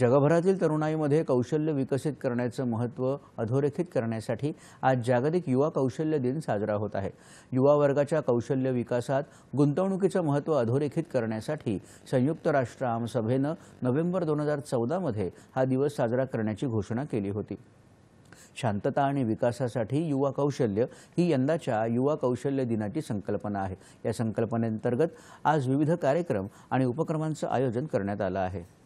जगभरातील तरुणाईमध्ये कौशल्य विकसित करण्याचं महत्त्व अधोरेखित करण्यासाठी आज जागतिक युवा कौशल्य दिन साजरा होत आहे युवा वर्गाच्या कौशल्य विकासात गुंतवणुकीचं महत्त्व अधोरेखित करण्यासाठी संयुक्त राष्ट्र आमसभेनं नोव्हेंबर दोन हजार चौदामध्ये हा दिवस साजरा करण्याची घोषणा केली होती शांतता आणि विकासासाठी युवा कौशल्य ही यंदाच्या युवा कौशल्य दिनाची संकल्पना आहे या संकल्पनेअंतर्गत आज विविध कार्यक्रम आणि उपक्रमांचं आयोजन करण्यात आलं आहे